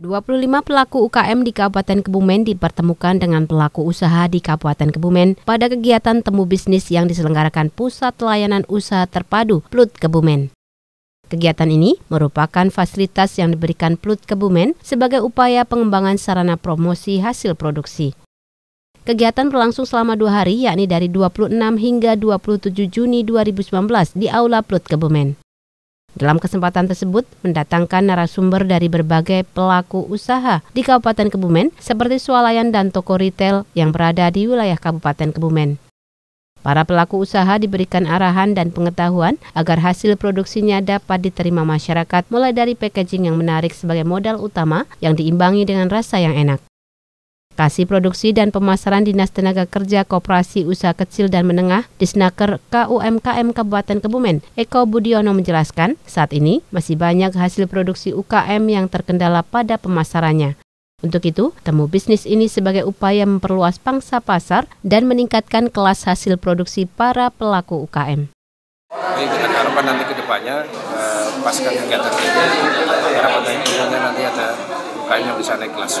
25 pelaku UKM di Kabupaten Kebumen dipertemukan dengan pelaku usaha di Kabupaten Kebumen pada kegiatan temu bisnis yang diselenggarakan Pusat Layanan Usaha Terpadu Plut Kebumen. Kegiatan ini merupakan fasilitas yang diberikan Plut Kebumen sebagai upaya pengembangan sarana promosi hasil produksi. Kegiatan berlangsung selama dua hari yakni dari 26 hingga 27 Juni 2019 di Aula Plut Kebumen. Dalam kesempatan tersebut, mendatangkan narasumber dari berbagai pelaku usaha di Kabupaten Kebumen, seperti swalayan dan toko retail yang berada di wilayah Kabupaten Kebumen. Para pelaku usaha diberikan arahan dan pengetahuan agar hasil produksinya dapat diterima masyarakat mulai dari packaging yang menarik sebagai modal utama yang diimbangi dengan rasa yang enak. Kasih Produksi dan Pemasaran Dinas Tenaga Kerja Koperasi Usaha Kecil dan Menengah Disnaker KUMKM Kabupaten Kebumen, Eko Budiono menjelaskan, saat ini masih banyak hasil produksi UKM yang terkendala pada pemasarannya. Untuk itu, temu bisnis ini sebagai upaya memperluas pangsa pasar dan meningkatkan kelas hasil produksi para pelaku UKM. Ini dengan harapan nanti ke depannya, eh, pasca kegiatan ini, harapan nanti ada UKM yang bisa naik kelas.